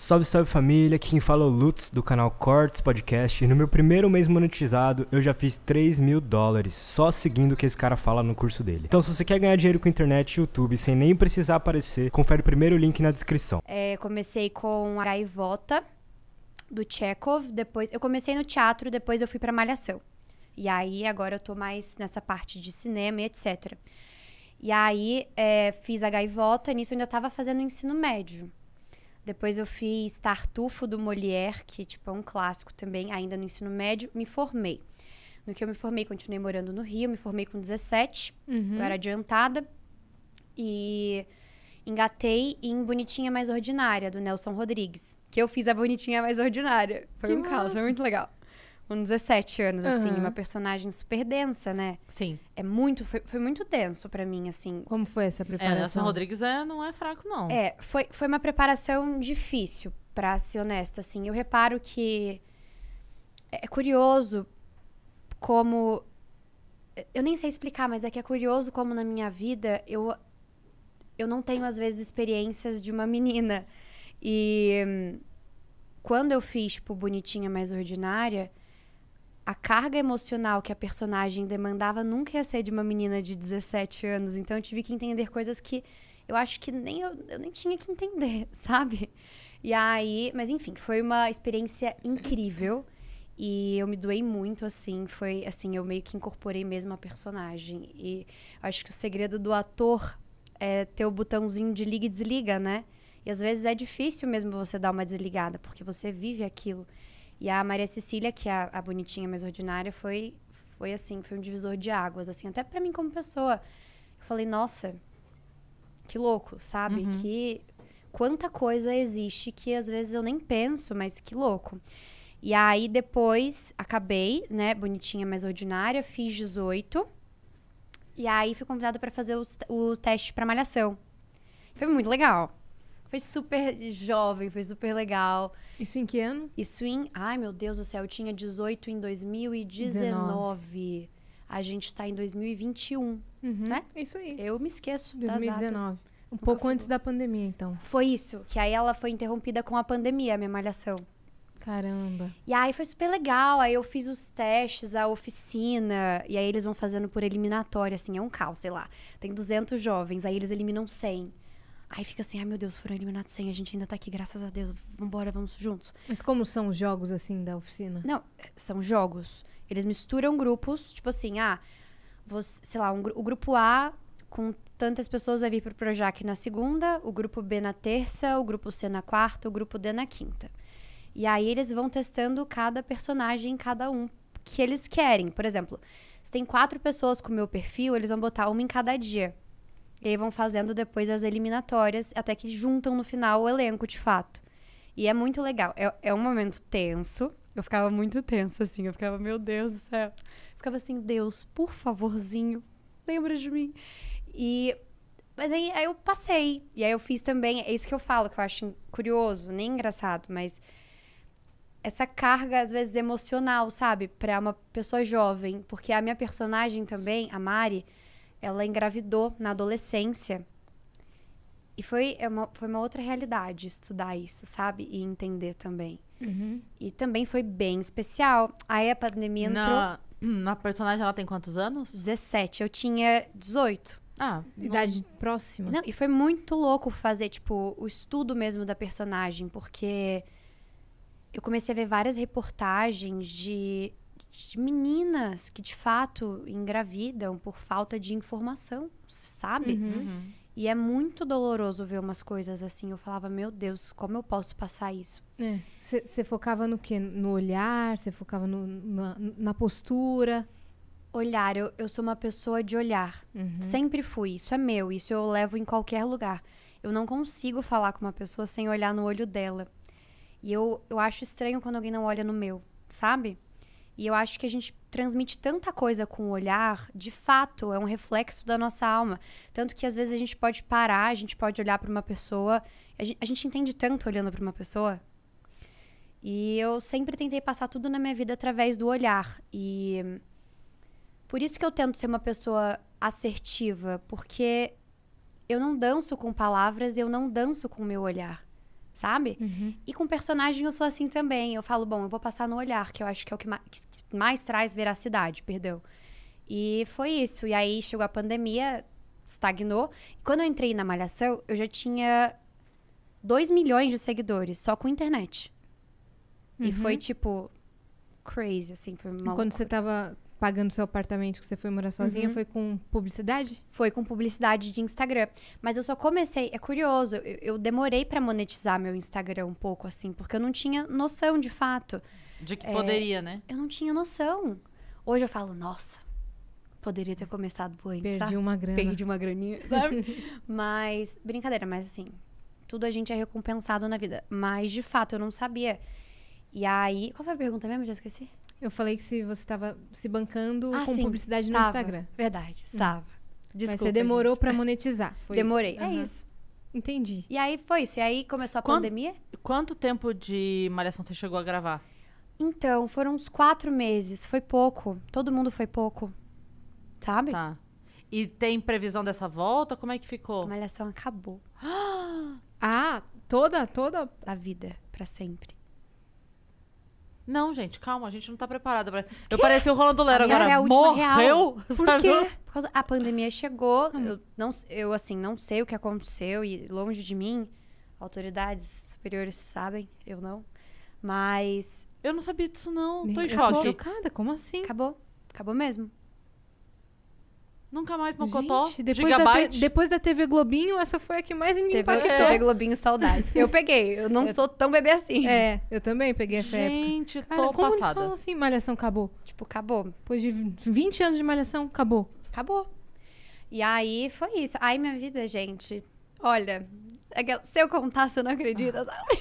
Salve, salve família, aqui quem fala é o Lutz do canal Cortes Podcast e no meu primeiro mês monetizado eu já fiz 3 mil dólares só seguindo o que esse cara fala no curso dele. Então se você quer ganhar dinheiro com internet e YouTube sem nem precisar aparecer, confere o primeiro link na descrição. É, comecei com a gaivota do Chekhov, depois eu comecei no teatro, depois eu fui pra Malhação. E aí agora eu tô mais nessa parte de cinema e etc. E aí é, fiz a gaivota, nisso eu ainda tava fazendo ensino médio. Depois eu fiz Tartufo do Molière, que tipo, é um clássico também, ainda no ensino médio. Me formei. No que eu me formei, continuei morando no Rio. Me formei com 17. Uhum. Eu era adiantada. E engatei em Bonitinha Mais Ordinária, do Nelson Rodrigues. Que eu fiz a Bonitinha Mais Ordinária. Foi que um massa. caos, foi muito legal com 17 anos, uhum. assim, uma personagem super densa, né? Sim. É muito, foi, foi muito denso para mim, assim. Como foi essa é, preparação? É, Nelson Rodrigues é, não é fraco, não. É, foi, foi uma preparação difícil, pra ser honesta, assim. Eu reparo que é, é curioso como. Eu nem sei explicar, mas é que é curioso como na minha vida eu, eu não tenho, às vezes, experiências de uma menina. E hum, quando eu fiz, tipo, Bonitinha Mais Ordinária, a carga emocional que a personagem demandava nunca ia ser de uma menina de 17 anos. Então eu tive que entender coisas que eu acho que nem eu, eu nem tinha que entender, sabe? E aí, mas enfim, foi uma experiência incrível. E eu me doei muito, assim, foi assim, eu meio que incorporei mesmo a personagem. E acho que o segredo do ator é ter o botãozinho de liga e desliga, né? E às vezes é difícil mesmo você dar uma desligada, porque você vive aquilo. E a Maria Cecília, que é a, a bonitinha mais ordinária, foi, foi assim, foi um divisor de águas, assim, até para mim como pessoa. Eu falei, nossa, que louco, sabe? Uhum. Que quanta coisa existe que às vezes eu nem penso, mas que louco. E aí depois acabei, né, bonitinha, mais ordinária, fiz 18. E aí fui convidada para fazer o, o teste para malhação. Foi muito legal. Foi super jovem, foi super legal. Isso em que ano? Isso em. Ai, meu Deus do céu, eu tinha 18 em 2019. 19. A gente está em 2021, uhum, né? Isso aí. Eu me esqueço 2019. das datas. Um pouco antes da pandemia, então. Foi isso, que aí ela foi interrompida com a pandemia, a minha malhação. Caramba. E aí foi super legal, aí eu fiz os testes, a oficina, e aí eles vão fazendo por eliminatória, assim, é um caos, sei lá. Tem 200 jovens, aí eles eliminam 100. Aí fica assim, ai meu Deus, foram eliminados 100, a gente ainda tá aqui, graças a Deus, vambora, vamos juntos. Mas como são os jogos, assim, da oficina? Não, é, são jogos. Eles misturam grupos, tipo assim, ah, você, sei lá, um, o grupo A com tantas pessoas vai vir pro Projac na segunda, o grupo B na terça, o grupo C na quarta, o grupo D na quinta. E aí eles vão testando cada personagem, cada um que eles querem. Por exemplo, se tem quatro pessoas com o meu perfil, eles vão botar uma em cada dia. E aí vão fazendo depois as eliminatórias, até que juntam no final o elenco, de fato. E é muito legal. É, é um momento tenso. Eu ficava muito tensa, assim. Eu ficava, meu Deus do céu. ficava assim, Deus, por favorzinho, lembra de mim. E. Mas aí, aí eu passei. E aí eu fiz também. É isso que eu falo, que eu acho curioso, nem engraçado, mas essa carga, às vezes, emocional, sabe? Pra uma pessoa jovem. Porque a minha personagem também, a Mari, ela engravidou na adolescência. E foi é uma, foi uma outra realidade estudar isso, sabe? E entender também. Uhum. E também foi bem especial. Aí a pandemia entrou. Na, na personagem ela tem quantos anos? 17. Eu tinha 18. Ah, idade não... próxima. Não, e foi muito louco fazer, tipo, o estudo mesmo da personagem, porque eu comecei a ver várias reportagens de de meninas que de fato engravidam por falta de informação, sabe? Uhum. E é muito doloroso ver umas coisas assim. Eu falava, meu Deus, como eu posso passar isso? Você é. focava no quê? No olhar? Você focava no, na, na, postura? Olhar. Eu, eu sou uma pessoa de olhar. Uhum. Sempre fui. Isso é meu. Isso eu levo em qualquer lugar. Eu não consigo falar com uma pessoa sem olhar no olho dela. E eu, eu acho estranho quando alguém não olha no meu, sabe? E eu acho que a gente transmite tanta coisa com o olhar, de fato, é um reflexo da nossa alma. Tanto que às vezes a gente pode parar, a gente pode olhar para uma pessoa, a gente, a gente entende tanto olhando para uma pessoa. E eu sempre tentei passar tudo na minha vida através do olhar. E por isso que eu tento ser uma pessoa assertiva, porque eu não danço com palavras, eu não danço com o meu olhar sabe? Uhum. E com personagem eu sou assim também. Eu falo, bom, eu vou passar no olhar, que eu acho que é o que mais, que mais traz veracidade, perdeu E foi isso. E aí chegou a pandemia, estagnou. E quando eu entrei na Malhação, eu já tinha 2 milhões de seguidores, só com internet. Uhum. E foi tipo crazy, assim, foi uma Quando loucura. você tava pagando seu apartamento que você foi morar sozinha, uhum. foi com publicidade? Foi com publicidade de Instagram. Mas eu só comecei, é curioso, eu, eu demorei para monetizar meu Instagram um pouco assim, porque eu não tinha noção de fato. De que é, poderia, né? Eu não tinha noção. Hoje eu falo, nossa, poderia ter começado por antes. Perdi sabe? uma grana. Perdi uma graninha, sabe? mas, brincadeira, mas assim, tudo a gente é recompensado na vida. Mas, de fato, eu não sabia. E aí. Qual foi a pergunta mesmo? Já esqueci. Eu falei que se você estava se bancando ah, com sim, publicidade estava. no Instagram. Verdade, hum. estava. Hum. Desculpa, Mas você demorou para é. monetizar. Foi... Demorei, uhum. é isso. Entendi. E aí foi isso. E aí começou a quanto, pandemia? Quanto tempo de Malhação você chegou a gravar? Então, foram uns quatro meses. Foi pouco. Todo mundo foi pouco. Sabe? Tá. E tem previsão dessa volta? Como é que ficou? A Malhação acabou. ah, toda, toda? A vida, para sempre. Não, gente, calma, a gente não tá preparada. Pra... Eu pareci o Rolando Lero agora. É a última Morreu? Real. Por quê? Por causa... A pandemia chegou, hum. eu, não, eu, assim, não sei o que aconteceu e longe de mim, autoridades superiores sabem, eu não. Mas... Eu não sabia disso, não. Tô em choque. tô chocada, como assim? Acabou. Acabou mesmo. Nunca mais Mocotó, Gente, depois Da depois da TV Globinho, essa foi a que mais me TV, impactou. TV é. Globinho, saudades. Eu peguei, eu não eu... sou tão bebê assim. É, eu também peguei essa Gente, época. Gente, tô como passada. Como assim, Malhação acabou? Tipo, acabou. Depois de 20 anos de Malhação, acabou. Acabou. E aí, foi isso. Ai, minha vida, gente. Olha, é se eu contar, você não acredita, ah.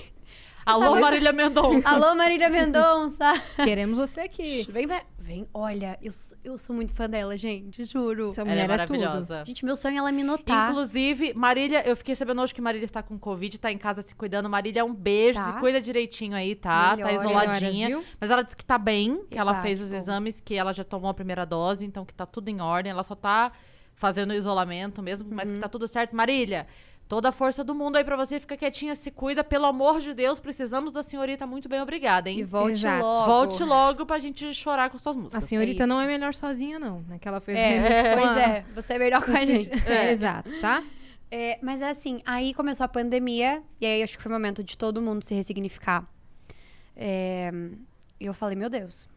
Alô, tá Marília Mendonça. Alô, Marília Mendonça. Queremos você aqui. Vem pra... Vem, olha, eu, eu sou muito fã dela, gente, juro. Essa mulher ela é maravilhosa. É tudo. Gente, meu sonho é ela me notar. Inclusive, Marília, eu fiquei sabendo hoje que Marília está com Covid, está em casa se cuidando. Marília, um beijo, tá. se cuida direitinho aí, tá? Melhor, tá isoladinha. mas ela disse que tá bem, que e ela tá, fez os bom. exames, que ela já tomou a primeira dose, então que tá tudo em ordem. Ela só tá fazendo isolamento mesmo, mas que uhum. tá tudo certo. Marília, Toda a força do mundo aí para você, fica quietinha, se cuida, pelo amor de Deus, precisamos da senhorita muito bem, obrigada, hein? E volte Exato. logo. Volte logo pra gente chorar com suas músicas. A senhorita é não é melhor sozinha, não, né? Que ela fez é, é, Pois é, você é melhor com a gente. É. Exato, tá? É, mas é assim, aí começou a pandemia, e aí acho que foi o momento de todo mundo se ressignificar. É, e eu falei, meu Deus,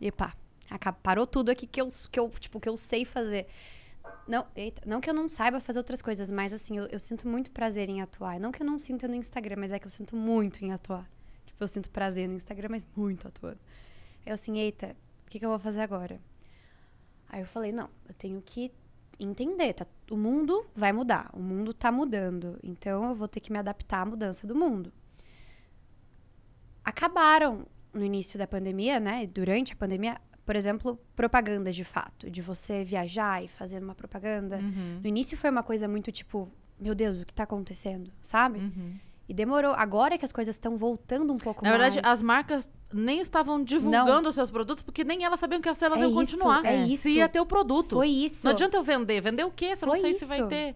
epa, acabou, parou tudo aqui que eu, que eu, tipo, que eu sei fazer. Não, eita, não que eu não saiba fazer outras coisas, mas assim, eu, eu, sinto muito prazer em atuar. Não que eu não sinta no Instagram, mas é que eu sinto muito em atuar. Tipo, eu sinto prazer no Instagram, mas muito atuando. Eu assim, eita, o que, que eu vou fazer agora? Aí eu falei, não, eu tenho que entender, tá, o mundo vai mudar, o mundo tá mudando, então eu vou ter que me adaptar à mudança do mundo. Acabaram no início da pandemia, né, durante a pandemia, por exemplo, propaganda de fato, de você viajar e fazer uma propaganda. Uhum. No início foi uma coisa muito tipo, meu Deus, o que está acontecendo, sabe? Uhum. E demorou. Agora que as coisas estão voltando um pouco Na mais. Na verdade, as marcas nem estavam divulgando os seus produtos, porque nem elas sabiam que elas é iam isso, continuar. É isso. Se ia ter o produto. Foi isso. Não adianta eu vender. Vender o quê? Você não sei isso. se vai ter.